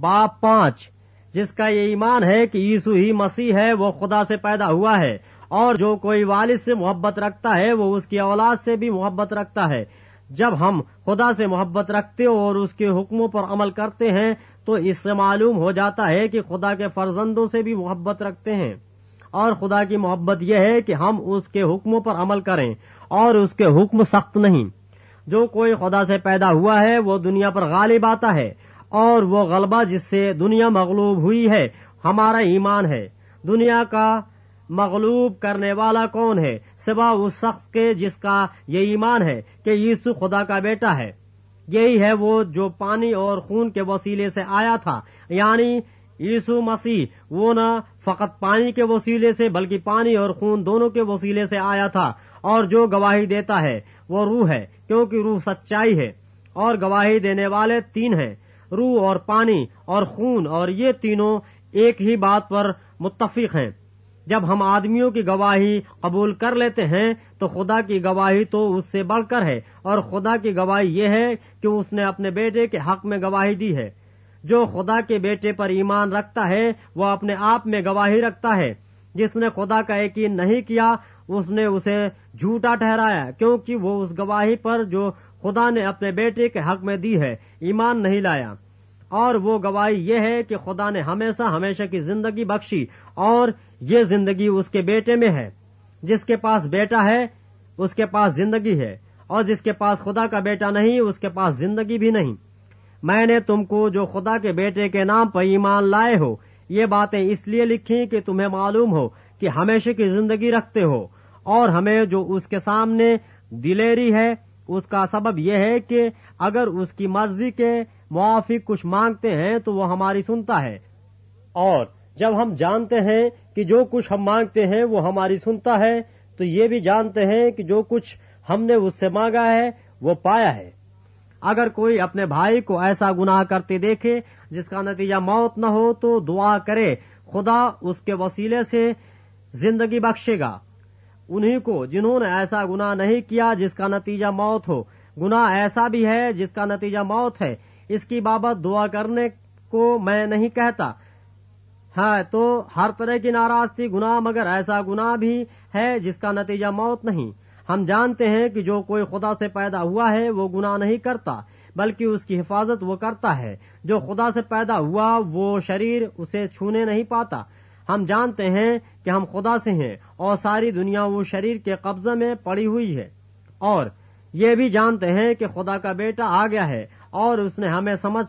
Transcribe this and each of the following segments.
बाप पांच जिसका ये ईमान है कि यीशु ही मसीह है वो खुदा से पैदा हुआ है और जो कोई वालिद से मोहब्बत रखता है वो उसकी औलाद से भी मोहब्बत रखता है जब हम खुदा से मोहब्बत रखते और उसके हुक्मों पर अमल करते हैं तो इससे मालूम हो जाता है कि खुदा के फर्जंदों से भी मोहब्बत रखते हैं और खुदा की मोहब्बत यह है कि हम उसके हुक्मों पर अमल करें और उसके हुक्म सख्त नहीं जो कोई खुदा से पैदा हुआ है वो दुनिया पर गालिब आता है और वो गलबा जिससे दुनिया मगलूब हुई है हमारा ईमान है दुनिया का मगलूब करने वाला कौन है सिवा उस शख्स के जिसका ये ईमान है कि यीशु खुदा का बेटा है यही है वो जो पानी और खून के वसीले से आया था यानी यीशु मसीह वो न फकत पानी के वसीले से बल्कि पानी और खून दोनों के वसीले से आया था और जो गवाही देता है वो रूह है क्योंकि रूह सच्चाई है और गवाही देने वाले तीन हैं रूह और पानी और खून और ये तीनों एक ही बात पर मुतफिक हैं जब हम आदमियों की गवाही कबूल कर लेते हैं तो खुदा की गवाही तो उससे बढ़कर है और खुदा की गवाही यह है कि उसने अपने बेटे के हक में गवाही दी है जो खुदा के बेटे पर ईमान रखता है वो अपने आप में गवाही रखता है जिसने खुदा का यकीन नहीं किया उसने उसे झूठा ठहराया क्योंकि वो उस गवाही पर जो खुदा ने अपने बेटे के हक में दी है ईमान नहीं लाया और वो गवाही ये है कि खुदा ने हमेशा हमेशा की जिंदगी बख्शी और ये जिंदगी उसके बेटे में है जिसके पास बेटा है उसके पास जिंदगी है और जिसके पास खुदा का बेटा नहीं उसके पास जिंदगी भी नहीं मैंने तुमको जो खुदा के बेटे के नाम पर ईमान लाए हो ये बातें इसलिए लिखी कि तुम्हें मालूम हो कि हमेशा की जिंदगी रखते हो और हमें जो उसके सामने दिलेरी है उसका सबब यह है कि अगर उसकी मर्जी के मुआफी कुछ मांगते हैं तो वो हमारी सुनता है और जब हम जानते हैं कि जो कुछ हम मांगते हैं वो हमारी सुनता है तो ये भी जानते हैं कि जो कुछ हमने उससे मांगा है वो पाया है अगर कोई अपने भाई को ऐसा गुनाह करते देखे जिसका नतीजा मौत न हो तो दुआ करे खुदा उसके वसीले से जिंदगी बख्शेगा उन्हीं को जिन्होंने ऐसा गुना नहीं किया जिसका नतीजा मौत हो गुना ऐसा भी है जिसका नतीजा मौत है इसकी बाबत दुआ करने को मैं नहीं कहता है हाँ, तो हर तरह की नाराजगी गुनाह मगर ऐसा गुनाह भी है जिसका नतीजा मौत नहीं हम जानते हैं कि जो कोई खुदा से पैदा हुआ है वो गुनाह नहीं करता बल्कि उसकी हिफाजत वो करता है जो खुदा से पैदा हुआ वो शरीर उसे छूने नहीं पाता हम जानते हैं कि हम खुदा से हैं और सारी दुनिया वो शरीर के कब्जे में पड़ी हुई है और ये भी जानते हैं कि खुदा का बेटा आ गया है और उसने हमें समझ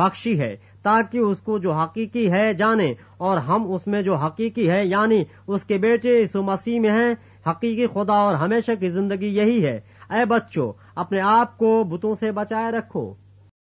बख्शी है ताकि उसको जो हकीकी है जाने और हम उसमें जो हकीकी है यानी उसके बेटे यीशु मसीह में है हकीकी खुदा और हमेशा की जिंदगी यही है ए बच्चों अपने आप को बुतों से बचाए रखो